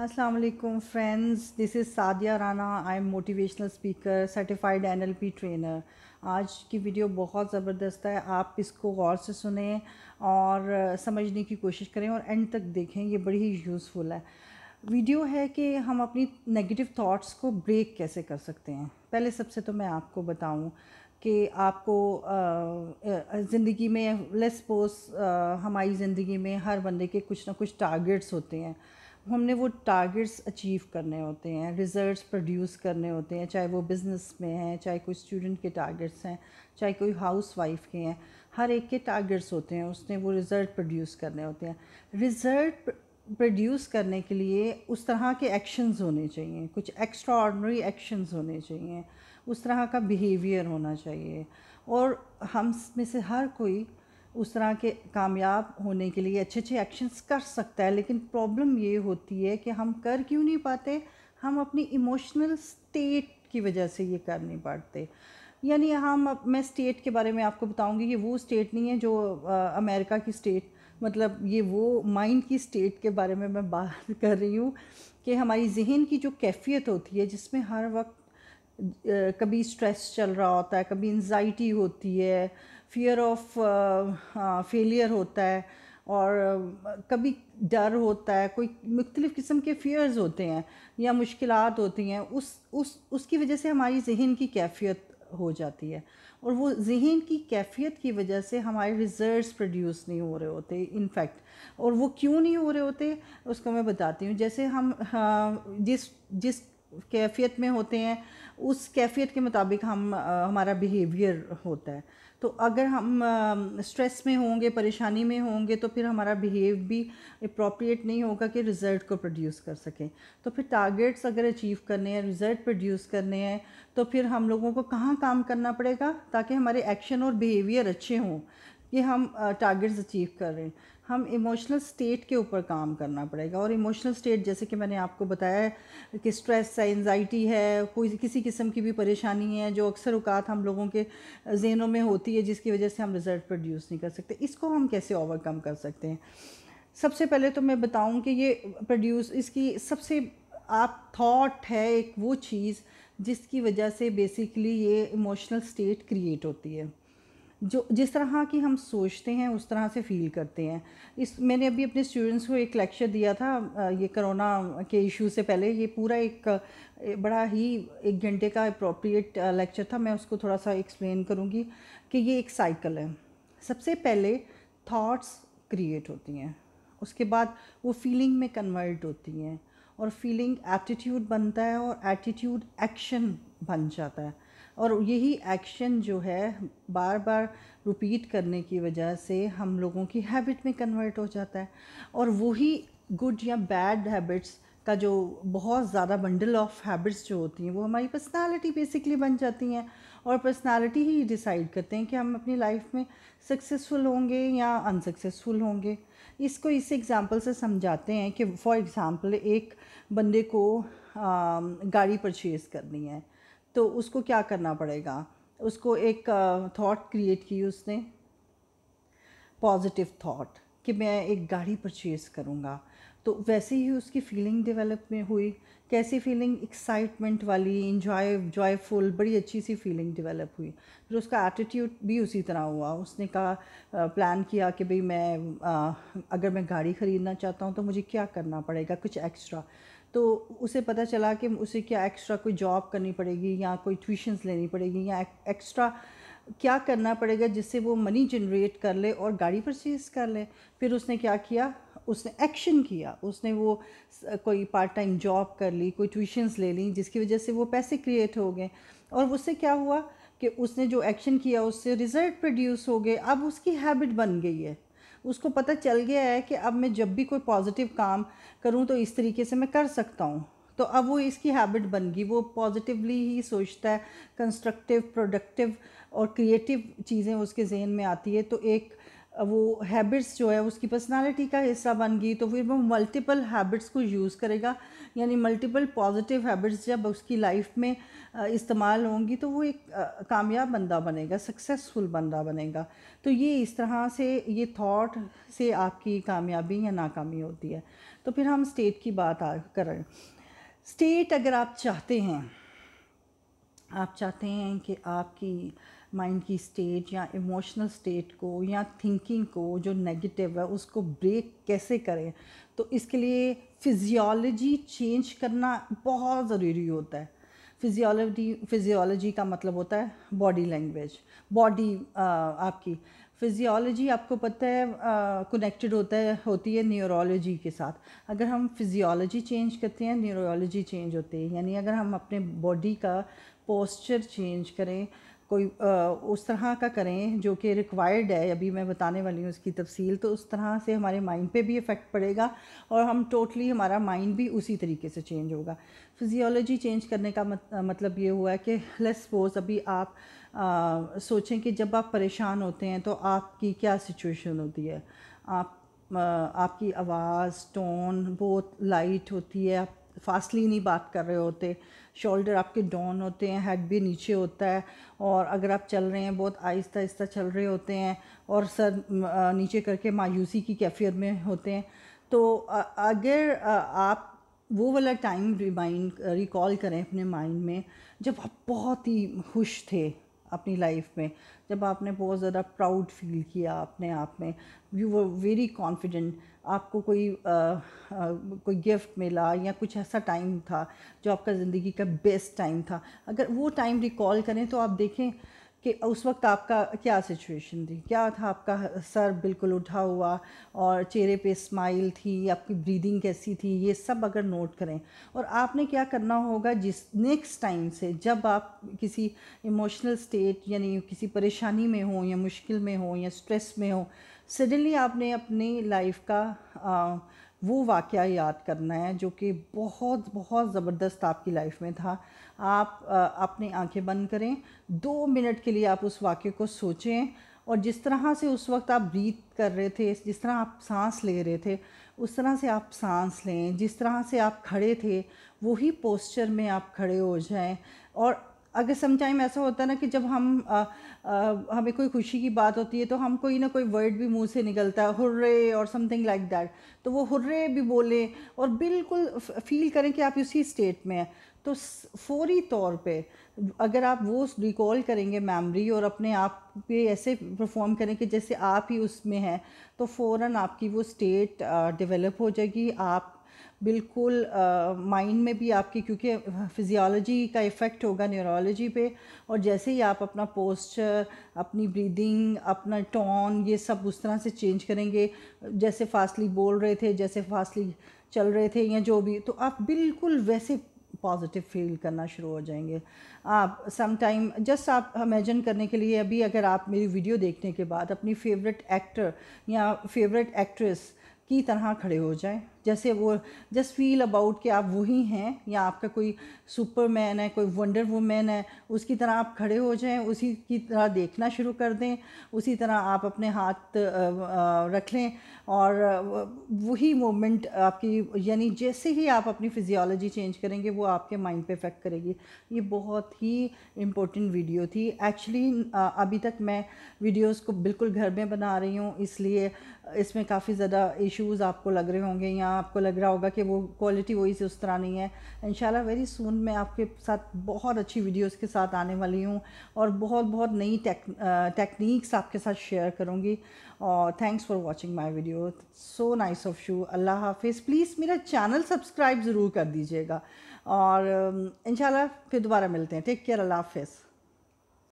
अस्सलाम वालेकुम friends this is Sadia Rana I am motivational speaker certified NLP trainer आज की वीडियो बहुत ज़बरदस्त है आप इसको गौर से सुने और समझने की कोशिश करें और एंड तक देखें ये बड़ी ही यूज़फुल है वीडियो है कि हम अपनी नेगेटिव थॉट्स को ब्रेक कैसे कर सकते हैं पहले सबसे तो मैं आपको बताऊं कि आपको ज़िंदगी में लेस पोस्ट हमारी ज़िंदगी में हर बंदे के कुछ ना कुछ टारगेट्स होते हैं हमने वो टारगेट्स अचीव करने होते हैं रिज़ल्ट्स प्रोड्यूस करने होते हैं चाहे वो बिज़नेस में हैं चाहे कोई स्टूडेंट के टारगेट्स हैं चाहे कोई हाउस वाइफ के हैं हर एक के टारगेट्स होते हैं उसने वो रिज़ल्ट प्रोड्यूस करने होते हैं रिज़ल्ट प्रोड्यूस करने के लिए उस तरह के एक्शंस होने चाहिए कुछ एक्स्ट्रा ऑर्डनरी एक्शंस होने चाहिए उस तरह का बिहेवियर होना चाहिए और हम में से हर कोई उस तरह के कामयाब होने के लिए अच्छे अच्छे एक्शंस कर सकता है लेकिन प्रॉब्लम ये होती है कि हम कर क्यों नहीं पाते हम अपनी इमोशनल स्टेट की वजह से ये कर नहीं पाते यानी हम मैं स्टेट के बारे में आपको बताऊंगी ये वो स्टेट नहीं है जो आ, अमेरिका की स्टेट मतलब ये वो माइंड की स्टेट के बारे में मैं बात कर रही हूँ कि हमारी जहन की जो कैफियत होती है जिसमें हर वक्त कभी स्ट्रेस चल रहा होता है कभी इन्जाइटी होती है फियर ऑफ फेलियर होता है और uh, कभी डर होता है कोई मुख्तलिफ़ किस्म के फियर्स होते हैं या मुश्किल होती हैं उस उस उसकी वजह से हमारी जहन की कैफियत हो जाती है और वो जहन की कैफियत की वजह से हमारे रिज़ल्ट प्रोड्यूस नहीं हो रहे होते इनफैक्ट और वो क्यों नहीं हो रहे होते उसको मैं बताती हूँ जैसे हम हाँ, जिस जिस कैफियत में होते हैं उस कैफियत के मुताबिक हम uh, हमारा बिहेवियर होता है तो अगर हम स्ट्रेस में होंगे परेशानी में होंगे तो फिर हमारा बिहेव भी अप्रोप्रिएट नहीं होगा कि रिज़ल्ट को प्रोड्यूस कर सकें तो फिर टारगेट्स अगर अचीव करने हैं रिज़ल्ट प्रोड्यूस करने हैं तो फिर हम लोगों को कहाँ काम करना पड़ेगा ताकि हमारे एक्शन और बिहेवियर अच्छे हों कि हम टारगेट्स अचीव कर रहे हैं हम इमोशनल स्टेट के ऊपर काम करना पड़ेगा और इमोशनल स्टेट जैसे कि मैंने आपको बताया कि स्ट्रेस है एनजाइटी है कोई किसी किस्म की भी परेशानी है जो अक्सर उकात हम लोगों के जहनों में होती है जिसकी वजह से हम रिज़ल्ट प्रोड्यूस नहीं कर सकते इसको हम कैसे ओवरकम कर सकते हैं सबसे पहले तो मैं बताऊँ कि ये प्रोड्यूस इसकी सबसे आप थाट है एक वो चीज़ जिसकी वजह से बेसिकली ये इमोशनल स्टेट क्रिएट होती है जो जिस तरह की हम सोचते हैं उस तरह से फील करते हैं इस मैंने अभी अपने स्टूडेंट्स को एक लेक्चर दिया था ये कोरोना के इशू से पहले ये पूरा एक बड़ा ही एक घंटे का अप्रोप्रिएट लेक्चर था मैं उसको थोड़ा सा एक्सप्लेन करूँगी कि ये एक साइकिल है सबसे पहले थाट्स क्रिएट होती हैं उसके बाद वो फीलिंग में कन्वर्ट होती हैं और फीलिंग एटीट्यूड बनता है और एटीट्यूड एक्शन बन जाता है और यही एक्शन जो है बार बार रिपीट करने की वजह से हम लोगों की हैबिट में कन्वर्ट हो जाता है और वही गुड या बैड हैबिट्स का जो बहुत ज़्यादा बंडल ऑफ हैबिट्स जो होती हैं वो हमारी पर्सनालिटी बेसिकली बन जाती हैं और पर्सनालिटी ही डिसाइड करते हैं कि हम अपनी लाइफ में सक्सेसफुल होंगे या अनसक्सेसफुल होंगे इसको इस एग्ज़ाम्पल से समझाते हैं कि फॉर एग्ज़ाम्पल एक बंदे को आ, गाड़ी परचेज़ करनी है तो उसको क्या करना पड़ेगा उसको एक थॉट क्रिएट की उसने पॉजिटिव थॉट कि मैं एक गाड़ी परचेज़ करूँगा तो वैसे ही उसकी फीलिंग डेवलप में हुई कैसी फीलिंग एक्साइटमेंट वाली इंजॉय जॉयफुल बड़ी अच्छी सी फीलिंग डेवलप हुई फिर उसका एटीट्यूड भी उसी तरह हुआ उसने कहा प्लान किया कि भाई मैं आ, अगर मैं गाड़ी ख़रीदना चाहता हूँ तो मुझे क्या करना पड़ेगा कुछ एक्स्ट्रा तो उसे पता चला कि उसे क्या एक्स्ट्रा कोई जॉब करनी पड़ेगी या कोई ट्यूशन्स लेनी पड़ेगी या एक्स्ट्रा क्या करना पड़ेगा जिससे वो मनी जनरेट कर ले और गाड़ी परचेज़ कर ले फिर उसने क्या किया उसने एक्शन किया उसने वो कोई पार्ट टाइम जॉब कर ली कोई ट्यूशन्स ले ली जिसकी वजह से वो पैसे क्रिएट हो गए और उससे क्या हुआ कि उसने जो एक्शन किया उससे रिज़ल्ट प्रोड्यूस हो गए अब उसकी हैबिट बन गई है उसको पता चल गया है कि अब मैं जब भी कोई पॉजिटिव काम करूँ तो इस तरीके से मैं कर सकता हूँ तो अब वो इसकी हैबिट बन गई वो पॉजिटिवली ही सोचता है कंस्ट्रक्टिव प्रोडक्टिव और क्रिएटिव चीज़ें उसके जहन में आती है तो एक वो हैबिट्स जो है उसकी पर्सनालिटी का हिस्सा बन गई तो फिर वो मल्टीपल हैबिट्स को यूज़ करेगा यानी मल्टीपल पॉजिटिव हैबिट्स जब उसकी लाइफ में इस्तेमाल होंगी तो वो एक कामयाब बंदा बनेगा सक्सेसफुल बंदा बनेगा तो ये इस तरह से ये थॉट से आपकी कामयाबी या नाकामी होती है तो फिर हम स्टेट की बात आ करें स्टेट अगर आप चाहते हैं आप चाहते हैं कि आपकी माइंड की स्टेट या इमोशनल स्टेट को या थिंकिंग को जो नेगेटिव है उसको ब्रेक कैसे करें तो इसके लिए फिजियोलॉजी चेंज करना बहुत ज़रूरी होता है फिजियोलॉजी फिजियोलॉजी का मतलब होता है बॉडी लैंग्वेज बॉडी आपकी फिजियोलॉजी आपको पता है कनेक्टेड होता है होती है न्यूरोलॉजी के साथ अगर हम फिजियोलॉजी चेंज करते हैं न्यूरोलॉजी चेंज होते है यानी अगर हम अपने बॉडी का पोस्चर चेंज करें कोई उस तरह का करें जो कि रिक्वायर्ड है अभी मैं बताने वाली हूँ उसकी तफसील तो उस तरह से हमारे माइंड पे भी इफ़ेक्ट पड़ेगा और हम टोटली हमारा माइंड भी उसी तरीके से चेंज होगा फिज़ियोलॉजी चेंज करने का मत, मतलब ये हुआ है कि लेट्स सपोज अभी आप आ, सोचें कि जब आप परेशान होते हैं तो आपकी क्या सिचुएशन होती है आप आ, आपकी आवाज़ टोन बहुत लाइट होती है आप फासली नहीं बात कर रहे होते शोल्डर आपके डाउन होते हैं हेड भी नीचे होता है और अगर आप चल रहे हैं बहुत आहिस्ता आहिस्ता चल रहे होते हैं और सर नीचे करके मायूसी की कैफियत में होते हैं तो अगर आप वो वाला टाइम रिमाइंड रिकॉल करें अपने माइंड में जब आप बहुत ही खुश थे अपनी लाइफ में जब आपने बहुत ज़्यादा प्राउड फील किया अपने आप में यू वर वेरी कॉन्फिडेंट आपको कोई आ, आ, कोई गिफ्ट मिला या कुछ ऐसा टाइम था जो आपका ज़िंदगी का बेस्ट टाइम था अगर वो टाइम रिकॉल करें तो आप देखें कि उस वक्त आपका क्या सिचुएशन थी क्या था आपका सर बिल्कुल उठा हुआ और चेहरे पे स्माइल थी आपकी ब्रीदिंग कैसी थी ये सब अगर नोट करें और आपने क्या करना होगा जिस नेक्स्ट टाइम से जब आप किसी इमोशनल स्टेट यानी किसी परेशानी में हो या मुश्किल में हो या स्ट्रेस में हो सडनली आपने अपनी लाइफ का वो वाक़ याद करना है जो कि बहुत बहुत ज़बरदस्त आपकी लाइफ में था आप अपनी आंखें बंद करें दो मिनट के लिए आप उस वाक्य को सोचें और जिस तरह से उस वक्त आप ब्रीथ कर रहे थे जिस तरह आप सांस ले रहे थे उस तरह से आप सांस लें जिस तरह से आप खड़े थे वही पोस्चर में आप खड़े हो जाएं और अगर समटाइम ऐसा होता है ना कि जब हम आ, आ, हमें कोई खुशी की बात होती है तो हम कोई ना कोई वर्ड भी मुंह से निकलता है हुर्रे और समथिंग लाइक दैट तो वो हुर्रे भी बोलें और बिल्कुल फील करें कि आप उसी स्टेट में हैं तो फौरी तौर पे अगर आप वो रिकॉल करेंगे मेमोरी और अपने आप पे ऐसे परफॉर्म करें कि जैसे आप ही उसमें हैं तो फ़ौर आपकी वो स्टेट डेवलप हो जाएगी आप बिल्कुल माइंड uh, में भी आपकी क्योंकि फिजियोलॉजी का इफ़ेक्ट होगा न्यूरोलॉजी पे और जैसे ही आप अपना पोस्चर अपनी ब्रीदिंग अपना टोन ये सब उस तरह से चेंज करेंगे जैसे फास्टली बोल रहे थे जैसे फास्टली चल रहे थे या जो भी तो आप बिल्कुल वैसे पॉजिटिव फील करना शुरू हो जाएंगे आप सम टाइम जस्ट आप इमेजन करने के लिए अभी अगर आप मेरी वीडियो देखने के बाद अपनी फेवरेट एक्टर या फेवरेट एक्ट्रेस की तरह खड़े हो जाएं जैसे वो जस्ट फील अबाउट कि आप वही हैं या आपका कोई सुपरमैन है कोई वंडर वूमेन है उसकी तरह आप खड़े हो जाएं उसी की तरह देखना शुरू कर दें उसी तरह आप अपने हाथ रख लें और वही मोमेंट आपकी यानी जैसे ही आप अपनी फिजियोलॉजी चेंज करेंगे वो आपके माइंड पे इफ़ेक्ट करेगी ये बहुत ही इम्पोर्टेंट वीडियो थी एक्चुअली अभी तक मैं वीडियोस को बिल्कुल घर में बना रही हूँ इसलिए इसमें काफ़ी ज़्यादा इश्यूज आपको लग रहे होंगे या आपको लग रहा होगा कि वो क्वालिटी वही से उस तरह नहीं है इन वेरी सून मैं आपके साथ बहुत अच्छी वीडियोस के साथ आने वाली हूँ और बहुत बहुत नई टेक टेक्निक्स आपके साथ शेयर करूँगी और thanks for watching my video so nice of you अल्लाह हाफिज़ प्लीज़ मेरा चैनल सब्सक्राइब ज़रूर कर दीजिएगा और इन फिर दोबारा मिलते हैं टेक केयर अल्लाह हाफिज़